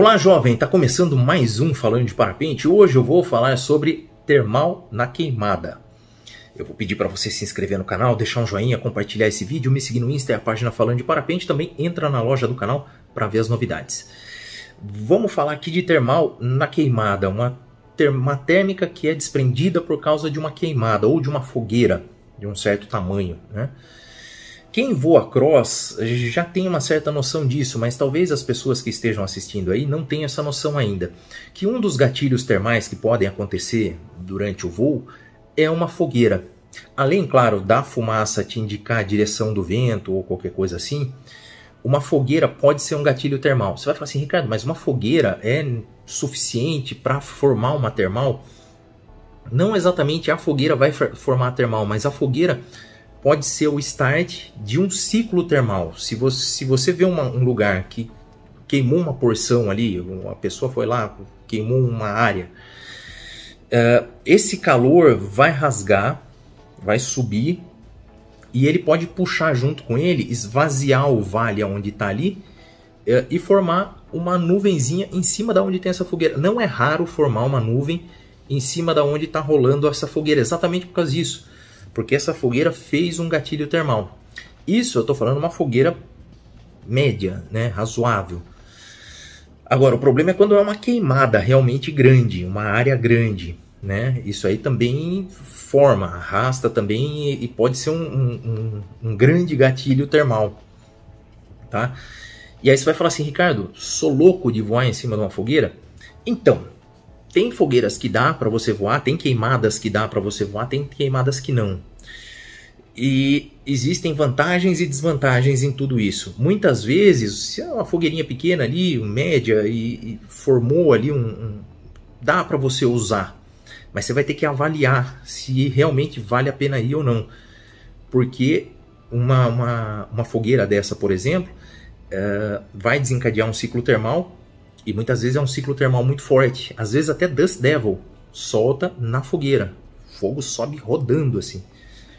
Olá, jovem! está começando mais um Falando de Parapente. Hoje eu vou falar sobre termal na queimada. Eu vou pedir para você se inscrever no canal, deixar um joinha, compartilhar esse vídeo, me seguir no Insta e é a página Falando de Parapente. Também entra na loja do canal para ver as novidades. Vamos falar aqui de termal na queimada, uma, uma térmica que é desprendida por causa de uma queimada ou de uma fogueira de um certo tamanho, né? Quem voa cross já tem uma certa noção disso, mas talvez as pessoas que estejam assistindo aí não tenham essa noção ainda. Que um dos gatilhos termais que podem acontecer durante o voo é uma fogueira. Além, claro, da fumaça te indicar a direção do vento ou qualquer coisa assim, uma fogueira pode ser um gatilho termal. Você vai falar assim, Ricardo, mas uma fogueira é suficiente para formar uma termal? Não exatamente a fogueira vai formar a termal, mas a fogueira pode ser o start de um ciclo termal. Se você, se você vê uma, um lugar que queimou uma porção ali, uma pessoa foi lá, queimou uma área, uh, esse calor vai rasgar, vai subir e ele pode puxar junto com ele, esvaziar o vale onde está ali uh, e formar uma nuvenzinha em cima da onde tem essa fogueira. Não é raro formar uma nuvem em cima da onde está rolando essa fogueira, exatamente por causa disso porque essa fogueira fez um gatilho termal. Isso eu estou falando uma fogueira média, né, razoável. Agora, o problema é quando é uma queimada realmente grande, uma área grande, né? Isso aí também forma, arrasta também e pode ser um, um, um grande gatilho termal, tá? E aí você vai falar assim, Ricardo, sou louco de voar em cima de uma fogueira? Então, tem fogueiras que dá para você voar, tem queimadas que dá para você voar, tem queimadas que não. E existem vantagens e desvantagens em tudo isso. Muitas vezes, se é uma fogueirinha pequena ali, média, e, e formou ali um, um dá para você usar, mas você vai ter que avaliar se realmente vale a pena ir ou não, porque uma, uma, uma fogueira dessa, por exemplo, eh, vai desencadear um ciclo termal e muitas vezes é um ciclo termal muito forte. Às vezes até Dust Devil solta na fogueira. fogo sobe rodando assim.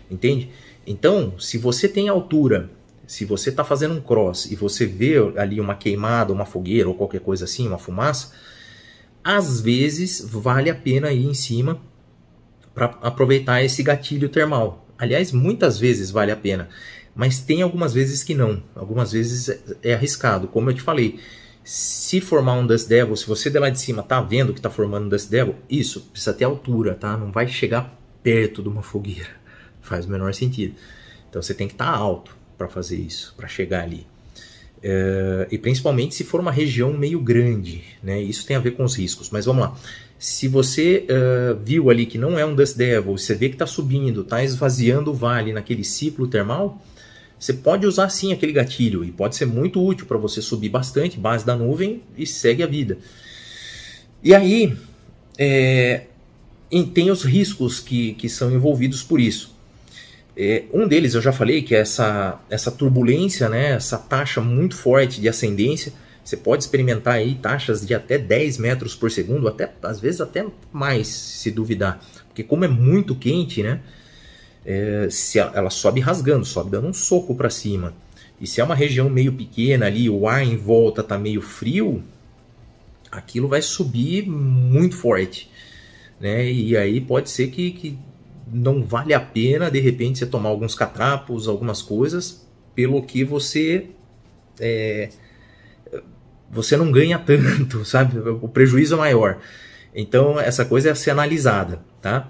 Entende? Então, se você tem altura, se você está fazendo um cross e você vê ali uma queimada, uma fogueira ou qualquer coisa assim, uma fumaça, às vezes vale a pena ir em cima para aproveitar esse gatilho termal. Aliás, muitas vezes vale a pena, mas tem algumas vezes que não. Algumas vezes é, é arriscado, como eu te falei se formar um Dust Devil, se você de lá de cima tá vendo que tá formando um Dust Devil, isso precisa ter altura, tá? Não vai chegar perto de uma fogueira. Faz o menor sentido. Então você tem que estar tá alto para fazer isso, para chegar ali. É, e principalmente se for uma região meio grande, né? Isso tem a ver com os riscos. Mas vamos lá. Se você eh, viu ali que não é um Dust Devil, você vê que está subindo, está esvaziando o vale naquele ciclo termal, você pode usar sim aquele gatilho e pode ser muito útil para você subir bastante, base da nuvem e segue a vida. E aí é, tem os riscos que, que são envolvidos por isso. É, um deles eu já falei que é essa, essa turbulência, né, essa taxa muito forte de ascendência. Você pode experimentar aí taxas de até 10 metros por segundo, até às vezes até mais, se duvidar. Porque como é muito quente, né? é, se ela, ela, sobe rasgando, sobe dando um soco para cima. E se é uma região meio pequena ali, o ar em volta tá meio frio, aquilo vai subir muito forte. Né? E aí pode ser que, que não vale a pena, de repente, você tomar alguns catrapos, algumas coisas, pelo que você... É, você não ganha tanto, sabe? O prejuízo é maior. Então, essa coisa é a ser analisada, tá?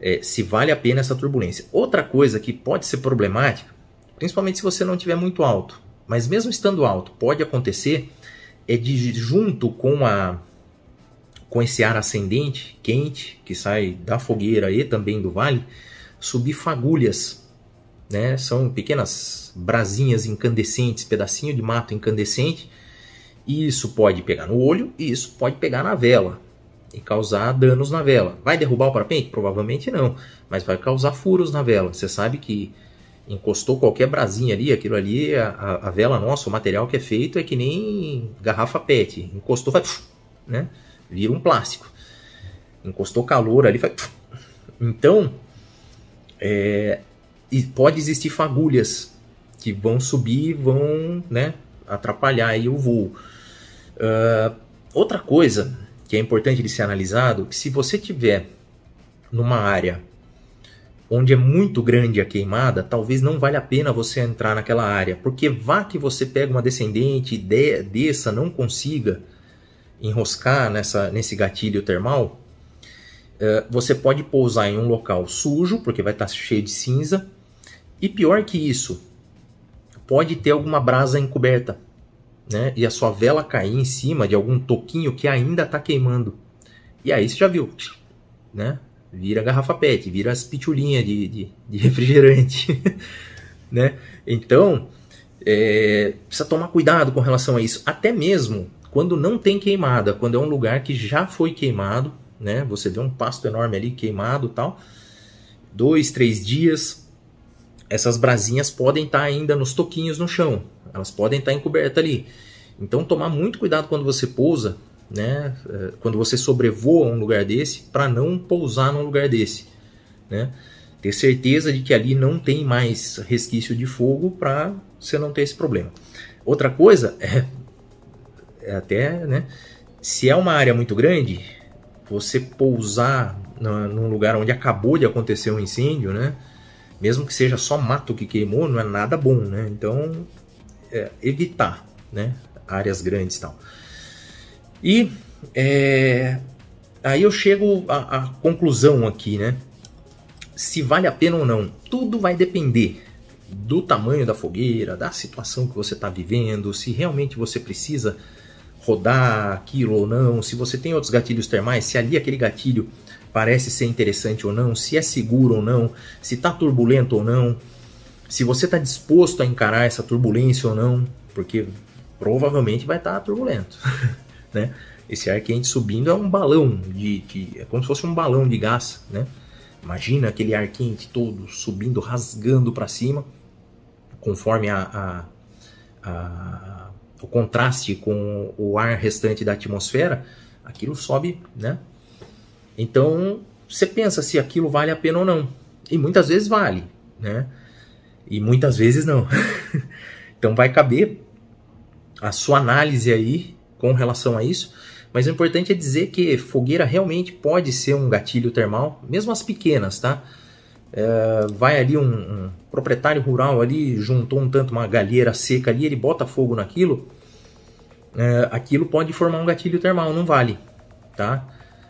é, se vale a pena essa turbulência. Outra coisa que pode ser problemática, principalmente se você não estiver muito alto, mas mesmo estando alto, pode acontecer, é de junto com a com esse ar ascendente, quente, que sai da fogueira e também do vale, subir fagulhas. Né? São pequenas brasinhas incandescentes, pedacinho de mato incandescente, e isso pode pegar no olho e isso pode pegar na vela e causar danos na vela. Vai derrubar o parapente? Provavelmente não, mas vai causar furos na vela. Você sabe que encostou qualquer brasinha ali, aquilo ali, a, a vela nossa, o material que é feito é que nem garrafa PET. Encostou, vai, né? Vira um plástico. Encostou calor ali, vai. Então, é, pode existir fagulhas que vão subir, vão, né, atrapalhar aí o voo. Uh, outra coisa que é importante ele ser analisado, que se você tiver numa área onde é muito grande a queimada, talvez não valha a pena você entrar naquela área, porque vá que você pega uma descendente, de, desça, não consiga enroscar nessa, nesse gatilho termal, eh, você pode pousar em um local sujo, porque vai estar tá cheio de cinza, e pior que isso, pode ter alguma brasa encoberta né, e a sua vela cair em cima de algum toquinho que ainda está queimando. E aí você já viu, né? Vira garrafa PET, vira as pitulinhas de, de, de refrigerante, né? Então, é, precisa tomar cuidado com relação a isso. Até mesmo quando não tem queimada, quando é um lugar que já foi queimado, né? Você vê um pasto enorme ali queimado tal. Dois, três dias, essas brasinhas podem estar tá ainda nos toquinhos no chão, elas podem estar tá encobertas ali. Então tomar muito cuidado quando você pousa, né? É, quando você sobrevoa um lugar desse, para não pousar num lugar desse, né? Ter certeza de que ali não tem mais resquício de fogo para você não ter esse problema. Outra coisa é, é até, né? Se é uma área muito grande, você pousar num lugar onde acabou de acontecer um incêndio, né? Mesmo que seja só mato que queimou, não é nada bom, né? Então é, evitar né, áreas grandes e tal. E é, aí eu chego à, à conclusão aqui, né? Se vale a pena ou não, tudo vai depender do tamanho da fogueira, da situação que você está vivendo, se realmente você precisa rodar aquilo ou não, se você tem outros gatilhos termais, se ali aquele gatilho parece ser interessante ou não, se é seguro ou não, se está turbulento ou não, se você está disposto a encarar essa turbulência ou não, porque provavelmente vai estar tá turbulento, né? Esse ar quente subindo é um balão de, de, é como se fosse um balão de gás, né? Imagina aquele ar quente todo subindo, rasgando para cima, conforme a, a, a, o contraste com o ar restante da atmosfera, aquilo sobe, né? Então você pensa se aquilo vale a pena ou não, e muitas vezes vale, né? E muitas vezes não. então vai caber a sua análise aí com relação a isso. Mas o importante é dizer que fogueira realmente pode ser um gatilho termal, mesmo as pequenas, tá? É, vai ali um, um, proprietário rural ali, juntou um tanto uma galheira seca ali, ele bota fogo naquilo, é, aquilo pode formar um gatilho termal, não vale, tá?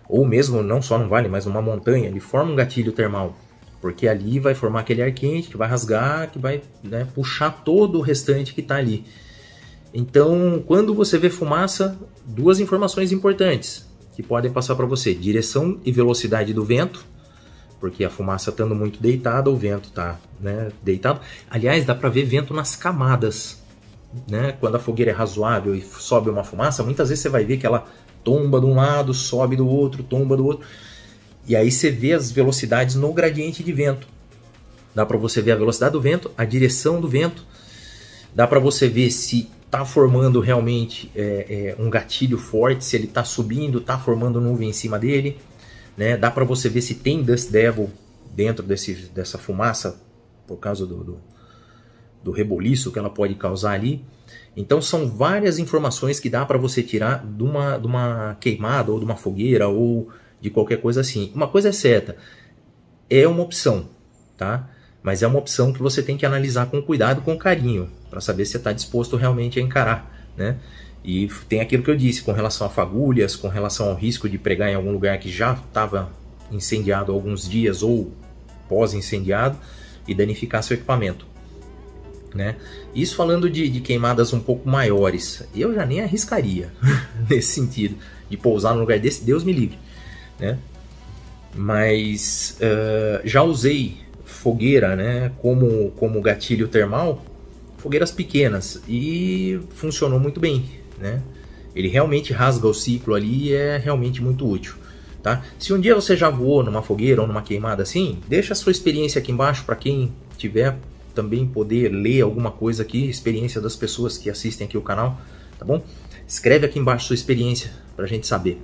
Ou mesmo, não só não vale, mas uma montanha, ele forma um gatilho termal. Porque ali vai formar aquele ar quente que vai rasgar, que vai né, puxar todo o restante que está ali. Então, quando você vê fumaça, duas informações importantes que podem passar para você: direção e velocidade do vento, porque a fumaça estando muito deitada, o vento está né, deitado. Aliás, dá para ver vento nas camadas. Né? Quando a fogueira é razoável e sobe uma fumaça, muitas vezes você vai ver que ela tomba de um lado, sobe do outro, tomba do outro. E aí você vê as velocidades no gradiente de vento. Dá para você ver a velocidade do vento, a direção do vento. Dá para você ver se está formando realmente é, é, um gatilho forte, se ele está subindo, está formando nuvem em cima dele. Né? Dá para você ver se tem Dust Devil dentro desse, dessa fumaça por causa do, do, do reboliço que ela pode causar ali. Então são várias informações que dá para você tirar de uma, de uma queimada ou de uma fogueira ou de qualquer coisa assim. Uma coisa é certa, é uma opção, tá? Mas é uma opção que você tem que analisar com cuidado, com carinho, para saber se está disposto realmente a encarar, né? E tem aquilo que eu disse com relação a fagulhas, com relação ao risco de pregar em algum lugar que já estava incendiado há alguns dias ou pós-incendiado e danificar seu equipamento. Né? Isso falando de, de, queimadas um pouco maiores, eu já nem arriscaria nesse sentido, de pousar num lugar desse, Deus me livre né? Mas uh, já usei fogueira, né? Como, como gatilho termal, fogueiras pequenas e funcionou muito bem, né? Ele realmente rasga o ciclo ali e é realmente muito útil. Tá? Se um dia você já voou numa fogueira ou numa queimada assim, deixa a sua experiência aqui embaixo para quem tiver também poder ler alguma coisa aqui, experiência das pessoas que assistem aqui o canal, tá bom? Escreve aqui embaixo sua experiência para a gente saber.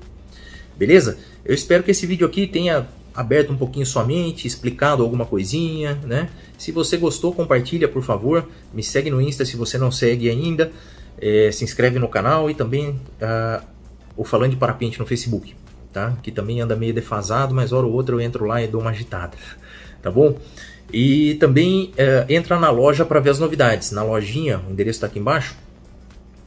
Beleza? Eu espero que esse vídeo aqui tenha aberto um pouquinho sua mente, explicado alguma coisinha, né? Se você gostou, compartilha, por favor. Me segue no Insta se você não segue ainda. É, se inscreve no canal e também ah, o Falando de Parapente no Facebook, tá? Que também anda meio defasado, mas hora ou outra eu entro lá e dou uma agitada, tá bom? E também eh, entra na loja para ver as novidades. Na lojinha, o endereço está aqui embaixo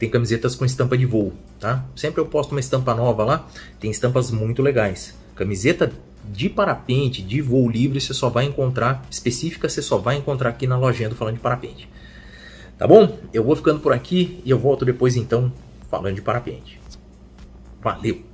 tem camisetas com estampa de voo, tá? Sempre eu posto uma estampa nova lá, tem estampas muito legais. Camiseta de parapente, de voo livre, você só vai encontrar, específica, você só vai encontrar aqui na lojinha do Falando de Parapente. Tá bom? Eu vou ficando por aqui e eu volto depois então falando de parapente. Valeu!